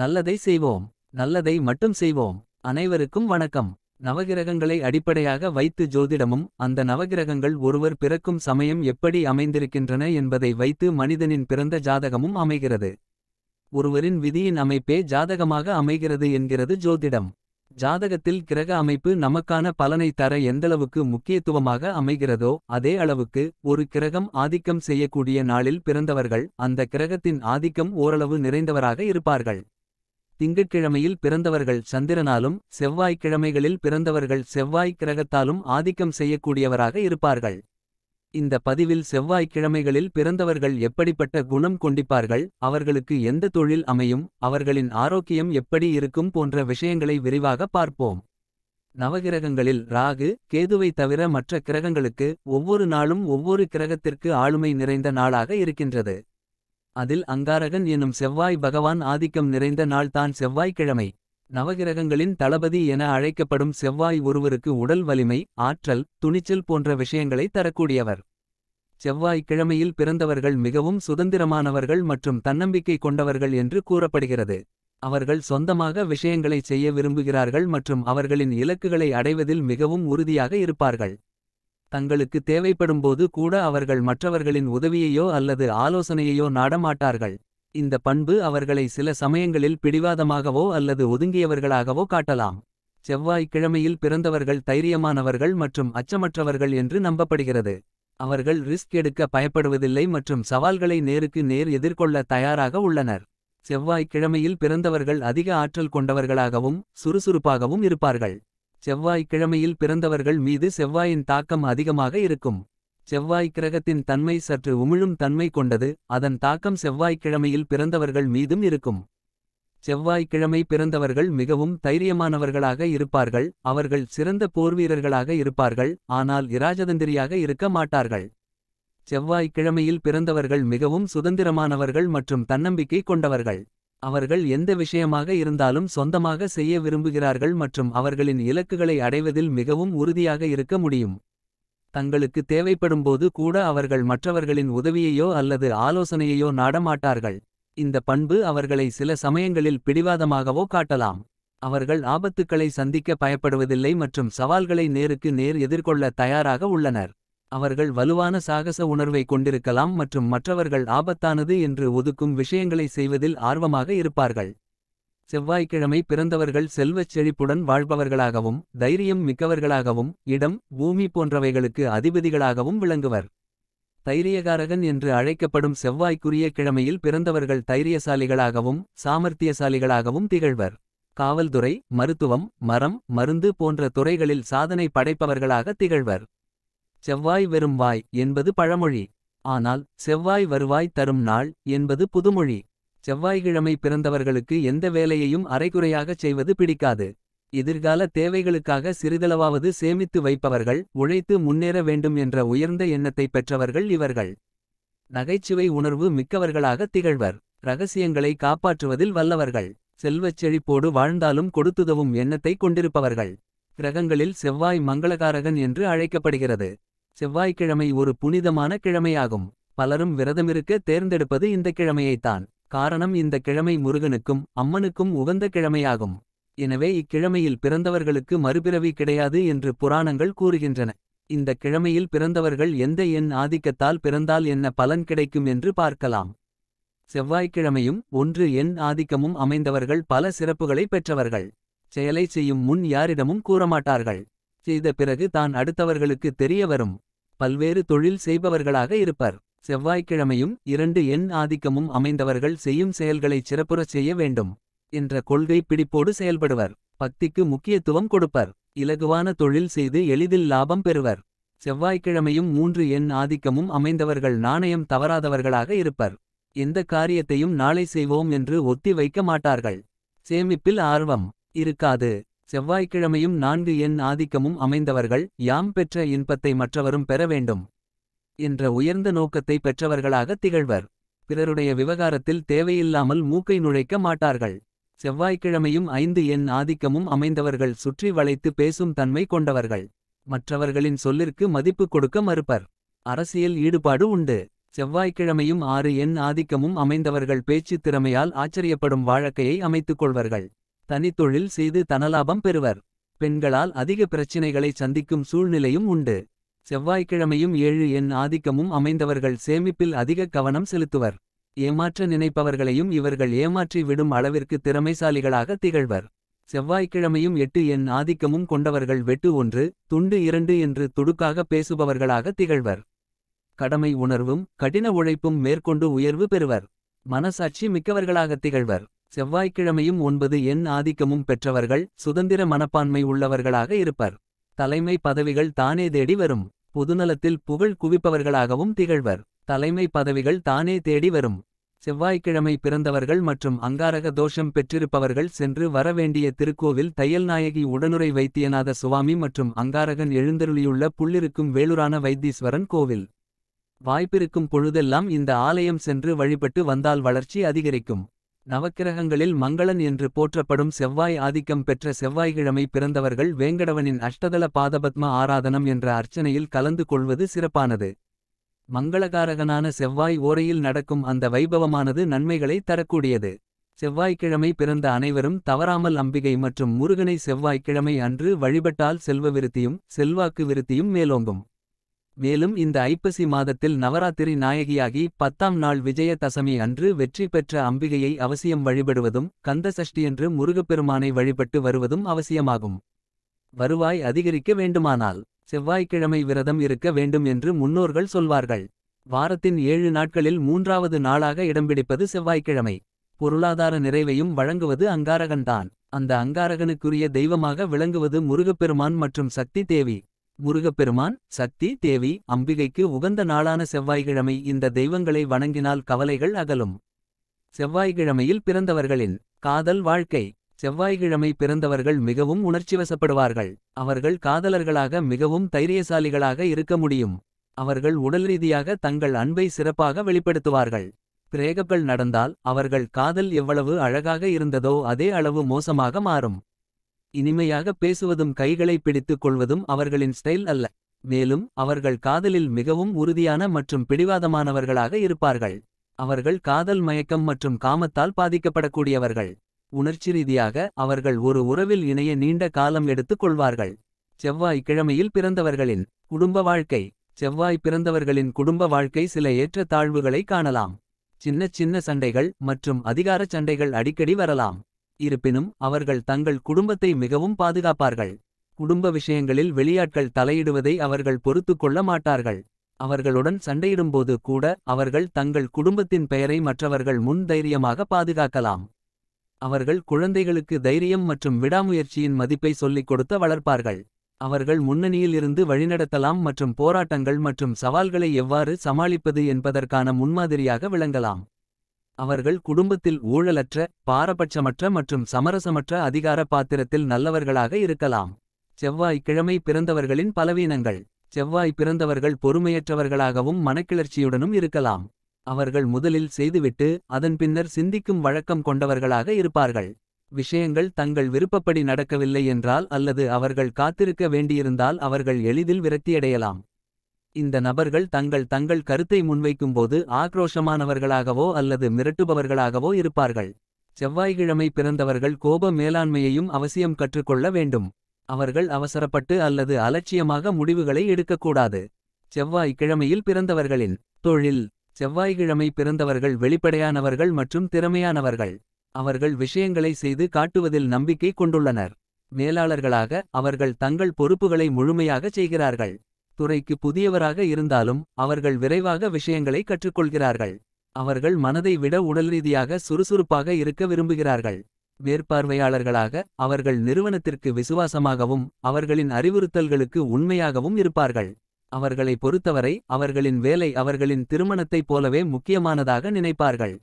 நல்லதை செய்வோம் நல்லதை மட்டும் செய்வோம் அனைவருக்கும் வணக்கம் நவகிரகங்களை அடிப்படையாக வைத்து ஜோதிடமும் அந்த நவகிரகங்கள் ஒருவர் பிறக்கும் சமயம் எப்படி அமைந்திருக்கின்றன என்பதை வைத்து மனிதனின் பிறந்த ஜாதகமும் அமைகிறது ஒருவரின் விதியின் அமைப்பே ஜாதகமாக அமைகிறது என்கிறது ஜோதிடம் ஜாதகத்தில் கிரக அமைப்பு நமக்கான பலனை தர எந்தளவுக்கு முக்கியத்துவமாக அமைகிறதோ அதே அளவுக்கு ஒரு கிரகம் ஆதிக்கம் செய்யக்கூடிய நாளில் பிறந்தவர்கள் அந்த கிரகத்தின் ஆதிக்கம் ஓரளவு நிறைந்தவராக இருப்பார்கள் திங்கட்கிழமையில் பிறந்தவர்கள் சந்திரனாலும் செவ்வாய்க்கிழமைகளில் பிறந்தவர்கள் செவ்வாய் கிரகத்தாலும் ஆதிக்கம் செய்யக்கூடியவராக இருப்பார்கள் இந்த பதிவில் செவ்வாய்க்கிழமைகளில் பிறந்தவர்கள் எப்படிப்பட்ட குணம் கொண்டிப்பார்கள் அவர்களுக்கு எந்த தொழில் அமையும் அவர்களின் ஆரோக்கியம் எப்படி இருக்கும் போன்ற விஷயங்களை விரிவாக பார்ப்போம் நவகிரகங்களில் ராகு கேதுவை தவிர மற்ற கிரகங்களுக்கு ஒவ்வொரு நாளும் ஒவ்வொரு கிரகத்திற்கு ஆளுமை நிறைந்த நாளாக இருக்கின்றது அதில் அங்காரகன் எனும் செவ்வாய் பகவான் ஆதிக்கம் நிறைந்த நாள் தான் செவ்வாய்க்கிழமை நவகிரகங்களின் தளபதி என அழைக்கப்படும் செவ்வாய் ஒருவருக்கு உடல் வலிமை ஆற்றல் துணிச்சல் போன்ற விஷயங்களை தரக்கூடியவர் செவ்வாய்க்கிழமையில் பிறந்தவர்கள் மிகவும் சுதந்திரமானவர்கள் மற்றும் தன்னம்பிக்கை கொண்டவர்கள் என்று கூறப்படுகிறது அவர்கள் சொந்தமாக விஷயங்களை செய்ய விரும்புகிறார்கள் மற்றும் அவர்களின் இலக்குகளை அடைவதில் மிகவும் உறுதியாக இருப்பார்கள் தங்களுக்கு தேவைப்படும்போது கூட அவர்கள் மற்றவர்களின் உதவியையோ அல்லது ஆலோசனையையோ நாடமாட்டார்கள் இந்த பண்பு அவர்களை சில சமயங்களில் பிடிவாதமாகவோ அல்லது ஒதுங்கியவர்களாகவோ காட்டலாம் செவ்வாய்க்கிழமையில் பிறந்தவர்கள் தைரியமானவர்கள் மற்றும் அச்சமற்றவர்கள் என்று நம்பப்படுகிறது அவர்கள் ரிஸ்க் எடுக்க பயப்படுவதில்லை மற்றும் சவால்களை நேருக்கு நேர் எதிர்கொள்ள தயாராக உள்ளனர் செவ்வாய்க்கிழமையில் பிறந்தவர்கள் அதிக ஆற்றல் கொண்டவர்களாகவும் சுறுசுறுப்பாகவும் இருப்பார்கள் செவ்வாய்க்கிழமையில் பிறந்தவர்கள் மீது செவ்வாயின் தாக்கம் அதிகமாக இருக்கும் செவ்வாய் கிரகத்தின் தன்மை சற்று உமிழும் தன்மை கொண்டது அதன் தாக்கம் செவ்வாய்க்கிழமையில் பிறந்தவர்கள் மீதும் இருக்கும் செவ்வாய்க்கிழமை பிறந்தவர்கள் மிகவும் தைரியமானவர்களாக இருப்பார்கள் அவர்கள் சிறந்த போர்வீரர்களாக இருப்பார்கள் ஆனால் இராஜதந்திரியாக இருக்க மாட்டார்கள் செவ்வாய்க்கிழமையில் பிறந்தவர்கள் மிகவும் சுதந்திரமானவர்கள் மற்றும் தன்னம்பிக்கை கொண்டவர்கள் அவர்கள் எந்த விஷயமாக இருந்தாலும் சொந்தமாக செய்ய விரும்புகிறார்கள் மற்றும் அவர்களின் இலக்குகளை அடைவதில் மிகவும் உறுதியாக இருக்க முடியும் தங்களுக்கு தேவைப்படும்போது கூட அவர்கள் மற்றவர்களின் உதவியையோ அல்லது ஆலோசனையையோ நாடமாட்டார்கள் இந்த பண்பு அவர்களை சில சமயங்களில் பிடிவாதமாகவோ காட்டலாம் அவர்கள் ஆபத்துக்களை சந்திக்க பயப்படுவதில்லை மற்றும் சவால்களை நேருக்கு நேர் எதிர்கொள்ள தயாராக உள்ளனர் அவர்கள் வலுவான சாகச உணர்வை கொண்டிருக்கலாம் மற்றும் மற்றவர்கள் ஆபத்தானது என்று ஒதுக்கும் விஷயங்களை செய்வதில் ஆர்வமாக இருப்பார்கள் செவ்வாய்க்கிழமை பிறந்தவர்கள் செல்வச் செழிப்புடன் வாழ்பவர்களாகவும் தைரியம் மிக்கவர்களாகவும் இடம் பூமி போன்றவைகளுக்கு அதிபதிகளாகவும் விளங்குவர் தைரியகாரகன் என்று அழைக்கப்படும் செவ்வாய்க்குரிய கிழமையில் பிறந்தவர்கள் தைரியசாலிகளாகவும் சாமர்த்தியசாலிகளாகவும் திகழ்வர் காவல்துறை மருத்துவம் மரம் மருந்து போன்ற துறைகளில் சாதனை படைப்பவர்களாக திகழ்வர் செவ்வாய் வெறும் வாய் என்பது பழமொழி ஆனால் செவ்வாய் வருவாய் தரும் நாள் என்பது புதுமொழி செவ்வாய்கிழமை பிறந்தவர்களுக்கு எந்த வேலையையும் அரைகுறையாகச் செய்வது பிடிக்காது எதிர்கால தேவைகளுக்காக சிறிதளவாவது சேமித்து வைப்பவர்கள் உழைத்து முன்னேற வேண்டும் என்ற உயர்ந்த எண்ணத்தை பெற்றவர்கள் இவர்கள் நகைச்சுவை உணர்வு மிக்கவர்களாக திகழ்வர் ரகசியங்களை காப்பாற்றுவதில் வல்லவர்கள் செல்வச் செழிப்போடு வாழ்ந்தாலும் கொடுத்துதவும் எண்ணத்தை கொண்டிருப்பவர்கள் கிரகங்களில் செவ்வாய் மங்களகாரகன் என்று அழைக்கப்படுகிறது செவ்வாய்க்கிழமை ஒரு புனிதமான கிழமையாகும் பலரும் விரதமிருக்க தேர்ந்தெடுப்பது இந்த கிழமையைத்தான் காரணம் இந்த கிழமை முருகனுக்கும் அம்மனுக்கும் உகந்த கிழமையாகும் எனவே இக்கிழமையில் பிறந்தவர்களுக்கு மறுபிறவி கிடையாது என்று புராணங்கள் கூறுகின்றன இந்த கிழமையில் பிறந்தவர்கள் எந்த எண் ஆதிக்கத்தால் பிறந்தால் என்ன பலன் கிடைக்கும் என்று பார்க்கலாம் செவ்வாய்க்கிழமையும் ஒன்று எண் ஆதிக்கமும் அமைந்தவர்கள் பல சிறப்புகளை பெற்றவர்கள் செயலை செய்யும் முன் யாரிடமும் கூறமாட்டார்கள் செய்த பிறகு தான் அடுத்தவர்களுக்கு தெரிய வரும் பல்வேறு தொழில் செய்பவர்களாக இருப்பர் செவ்வாய்க்கிழமையும் இரண்டு எண் ஆதிக்கமும் அமைந்தவர்கள் செய்யும் செயல்களை சிறப்புறச் செய்ய வேண்டும் என்ற கொள்கை பிடிப்போடு செயல்படுவர் பக்திக்கு முக்கியத்துவம் கொடுப்பர் இலகுவான தொழில் செய்து எளிதில் லாபம் பெறுவர் செவ்வாய்க்கிழமையும் மூன்று எண் ஆதிக்கமும் அமைந்தவர்கள் நாணயம் தவறாதவர்களாக இருப்பர் எந்த காரியத்தையும் நாளை செய்வோம் என்று ஒத்தி வைக்க மாட்டார்கள் சேமிப்பில் ஆர்வம் இருக்காது செவ்வாய்க்கிழமையும் நான்கு எண் ஆதிக்கமும் அமைந்தவர்கள் யாம் பெற்ற இன்பத்தை மற்றவரும் பெற வேண்டும் என்ற உயர்ந்த நோக்கத்தை பெற்றவர்களாக திகழ்வர் பிறருடைய விவகாரத்தில் தேவையில்லாமல் மூக்கை நுழைக்க மாட்டார்கள் செவ்வாய்க்கிழமையும் ஐந்து எண் ஆதிக்கமும் அமைந்தவர்கள் சுற்றி வளைத்து பேசும் தன்மை கொண்டவர்கள் மற்றவர்களின் சொல்லிற்கு மதிப்பு கொடுக்க மறுப்பர் அரசியல் ஈடுபாடு உண்டு செவ்வாய்க்கிழமையும் ஆறு எண் ஆதிக்கமும் அமைந்தவர்கள் பேச்சு திறமையால் ஆச்சரியப்படும் வாழக்கையை அமைத்துக் கொள்வர்கள் தனித்தொழில் செய்து தனலாபம் பெறுவர் பெண்களால் அதிக பிரச்சினைகளை சந்திக்கும் சூழ்நிலையும் உண்டு செவ்வாய்க்கிழமையும் ஏழு எண் ஆதிக்கமும் அமைந்தவர்கள் சேமிப்பில் அதிக கவனம் செலுத்துவர் ஏமாற்ற நினைப்பவர்களையும் இவர்கள் ஏமாற்றி விடும் அளவிற்கு திறமைசாலிகளாக திகழ்வர் செவ்வாய்க்கிழமையும் எட்டு எண் ஆதிக்கமும் கொண்டவர்கள் வெட்டு ஒன்று துண்டு இரண்டு என்று துடுக்காக பேசுபவர்களாக திகழ்வர் கடமை உணர்வும் கடின உழைப்பும் மேற்கொண்டு உயர்வு பெறுவர் மனசாட்சி மிக்கவர்களாக திகழ்வர் செவ்வாய்க்கிழமையும் ஒன்பது எண் ஆதிக்கமும் பெற்றவர்கள் சுதந்திர மனப்பான்மை உள்ளவர்களாக இருப்பர் தலைமை பதவிகள் தானே தேடி வரும் பொதுநலத்தில் புகழ் குவிப்பவர்களாகவும் திகழ்வர் தலைமை பதவிகள் தானே தேடி வரும் செவ்வாய்க்கிழமை பிறந்தவர்கள் மற்றும் அங்காரக தோஷம் பெற்றிருப்பவர்கள் சென்று வரவேண்டிய திருக்கோவில் தையல்நாயகி உடனுரை வைத்தியநாத சுவாமி மற்றும் அங்காரகன் எழுந்தருளியுள்ள புள்ளிருக்கும் வேலூரான வைத்தீஸ்வரன் கோவில் வாய்ப்பிருக்கும் பொழுதெல்லாம் இந்த ஆலயம் சென்று வழிபட்டு வந்தால் வளர்ச்சி அதிகரிக்கும் நவக்கிரகங்களில் மங்களன் என்று போற்றப்படும் செவ்வாய் ஆதிக்கம் பெற்ற செவ்வாய்கிழமை பிறந்தவர்கள் வேங்கடவனின் அஷ்டதள பாதபத்ம ஆராதனம் என்ற அர்ச்சனையில் கலந்து கொள்வது சிறப்பானது. மங்களகாரகனான செவ்வாய் ஓரையில் நடக்கும் அந்த வைபவமானது நன்மைகளை தரக்கூடியது. செவ்வாய்க்கிழமை பிறந்த அனைவரும் தவறாமல் அம்பிகை மற்றும் முருகனை செவ்வாய்க்கிழமை அன்று வழிபட்டால் செல்வ விருத்தியும் செல்வாக்கு விருத்தியும் மேலோங்கும். மேலும் இந்த ஐப்பசி மாதத்தில் நவராத்திரி நாயகியாகி பத்தாம் நாள் விஜய தசமி அன்று வெற்றி பெற்ற அம்பிகையை அவசியம் வழிபடுவதும் கந்த சஷ்டியன்று முருகப்பெருமானை வழிபட்டு வருவதும் அவசியமாகும் வருவாய் அதிகரிக்க வேண்டுமானால் செவ்வாய்க்கிழமை விரதம் இருக்க வேண்டும் என்று முன்னோர்கள் சொல்வார்கள் வாரத்தின் ஏழு நாட்களில் மூன்றாவது நாளாக இடம்பிடிப்பது செவ்வாய்க்கிழமை பொருளாதார நிறைவையும் வழங்குவது அங்காரகன்தான் அந்த அங்காரகனுக்குரிய தெய்வமாக விளங்குவது முருகப்பெருமான் மற்றும் சக்தி தேவி முருகப்பெருமான் சக்தி தேவி அம்பிகைக்கு உகந்த நாளான செவ்வாய்க்கிழமை இந்த தெய்வங்களை வணங்கினால் கவலைகள் அகலும் செவ்வாய்க்கிழமையில் பிறந்தவர்களின் காதல் வாழ்க்கை செவ்வாய்க்கிழமை பிறந்தவர்கள் மிகவும் உணர்ச்சிவசப்படுவார்கள் அவர்கள் காதலர்களாக மிகவும் தைரியசாலிகளாக இருக்க முடியும் அவர்கள் உடல் ரீதியாக தங்கள் அன்பை சிறப்பாக வெளிப்படுத்துவார்கள் பிரேகங்கள் நடந்தால் அவர்கள் காதல் எவ்வளவு அழகாக இருந்ததோ அதே அளவு மோசமாக மாறும் இனிமையாக பேசுவதும் கைகளை பிடித்துக் கொள்வதும் அவர்களின் ஸ்டைல் அல்ல மேலும் அவர்கள் காதலில் மிகவும் உறுதியான மற்றும் பிடிவாதமானவர்களாக இருப்பார்கள் அவர்கள் காதல் மயக்கம் மற்றும் காமத்தால் பாதிக்கப்படக்கூடியவர்கள் உணர்ச்சி ரீதியாக அவர்கள் ஒரு உறவில் இணைய நீண்ட காலம் எடுத்துக் கொள்வார்கள் செவ்வாய் கிழமையில் பிறந்தவர்களின் குடும்ப வாழ்க்கை செவ்வாய் பிறந்தவர்களின் குடும்ப வாழ்க்கை சில ஏற்ற தாழ்வுகளை காணலாம் சின்ன சின்ன சண்டைகள் மற்றும் அதிகார சண்டைகள் அடிக்கடி வரலாம் இருப்பினும் அவர்கள் தங்கள் குடும்பத்தை மிகவும் பாதுகாப்பார்கள் குடும்ப விஷயங்களில் வெளியாட்கள் தலையிடுவதை அவர்கள் பொறுத்து கொள்ள மாட்டார்கள் அவர்களுடன் சண்டையிடும்போது கூட அவர்கள் தங்கள் குடும்பத்தின் பெயரை மற்றவர்கள் முன் தைரியமாக பாதுகாக்கலாம் அவர்கள் குழந்தைகளுக்கு தைரியம் மற்றும் விடாமுயற்சியின் மதிப்பை சொல்லிக் கொடுத்த வளர்ப்பார்கள் அவர்கள் முன்னணியில் இருந்து வழிநடத்தலாம் மற்றும் போராட்டங்கள் மற்றும் சவால்களை எவ்வாறு சமாளிப்பது என்பதற்கான முன்மாதிரியாக விளங்கலாம் அவர்கள் குடும்பத்தில் ஊழலற்ற பாரபட்சமற்ற மற்றும் சமரசமற்ற அதிகார பாத்திரத்தில் நல்லவர்களாக இருக்கலாம் செவ்வாய் கிழமை பிறந்தவர்களின் பலவீனங்கள் செவ்வாய் பிறந்தவர்கள் பொறுமையற்றவர்களாகவும் மனக்கிளர்ச்சியுடனும் இருக்கலாம் அவர்கள் முதலில் செய்துவிட்டு அதன் பின்னர் சிந்திக்கும் வழக்கம் கொண்டவர்களாக இருப்பார்கள் விஷயங்கள் தங்கள் விருப்பப்படி நடக்கவில்லை என்றால் அல்லது அவர்கள் காத்திருக்க வேண்டியிருந்தால் அவர்கள் எளிதில் விரக்தியடையலாம் இந்த நபர்கள் தங்கள் தங்கள் கருத்தை முன்வைக்கும்போது ஆக்ரோஷமானவர்களாகவோ அல்லது மிரட்டுபவர்களாகவோ இருப்பார்கள் செவ்வாய்கிழமை பிறந்தவர்கள் கோப மேலாண்மையையும் அவசியம் கற்றுக்கொள்ள வேண்டும் அவர்கள் அவசரப்பட்டு அல்லது அலட்சியமாக முடிவுகளை எடுக்கக்கூடாது செவ்வாய் கிழமையில் பிறந்தவர்களின் தொழில் செவ்வாய்கிழமை பிறந்தவர்கள் வெளிப்படையானவர்கள் மற்றும் திறமையானவர்கள் அவர்கள் விஷயங்களை செய்து காட்டுவதில் நம்பிக்கை கொண்டுள்ளனர் மேலாளர்களாக அவர்கள் தங்கள் பொறுப்புகளை முழுமையாக செய்கிறார்கள் துறைக்கு புதியவராக இருந்தாலும் அவர்கள் விரைவாக விஷயங்களை கற்றுக்கொள்கிறார்கள் அவர்கள் மனதை விட உடல் ரீதியாக சுறுசுறுப்பாக இருக்க விரும்புகிறார்கள் மேற்பார்வையாளர்களாக அவர்கள் நிறுவனத்திற்கு விசுவாசமாகவும் அவர்களின் அறிவுறுத்தல்களுக்கு உண்மையாகவும் இருப்பார்கள் அவர்களை பொறுத்தவரை அவர்களின் வேலை அவர்களின் திருமணத்தைப் போலவே முக்கியமானதாக நினைப்பார்கள்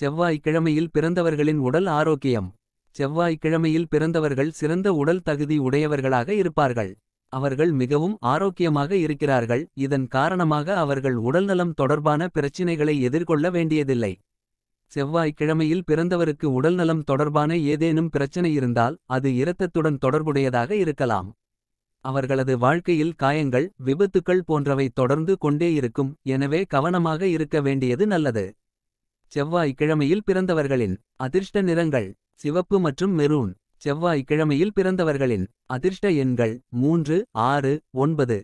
செவ்வாய்க்கிழமையில் பிறந்தவர்களின் உடல் ஆரோக்கியம் செவ்வாய்க்கிழமையில் பிறந்தவர்கள் சிறந்த உடல் தகுதி உடையவர்களாக இருப்பார்கள் அவர்கள் மிகவும் ஆரோக்கியமாக இருக்கிறார்கள் இதன் காரணமாக அவர்கள் உடல்நலம் தொடர்பான பிரச்சினைகளை எதிர்கொள்ள வேண்டியதில்லை செவ்வாய்க்கிழமையில் பிறந்தவருக்கு உடல்நலம் தொடர்பான ஏதேனும் பிரச்சினை இருந்தால் அது இரத்தத்துடன் தொடர்புடையதாக இருக்கலாம் அவர்களது வாழ்க்கையில் காயங்கள் விபத்துக்கள் போன்றவை தொடர்ந்து கொண்டே இருக்கும் எனவே கவனமாக இருக்க வேண்டியது நல்லது செவ்வாய்க்கிழமையில் பிறந்தவர்களின் அதிர்ஷ்ட நிறங்கள் சிவப்பு மற்றும் மெரூன் செவ்வாய்க்கிழமையில் பிறந்தவர்களின் அதிர்ஷ்ட எண்கள் மூன்று ஆறு ஒன்பது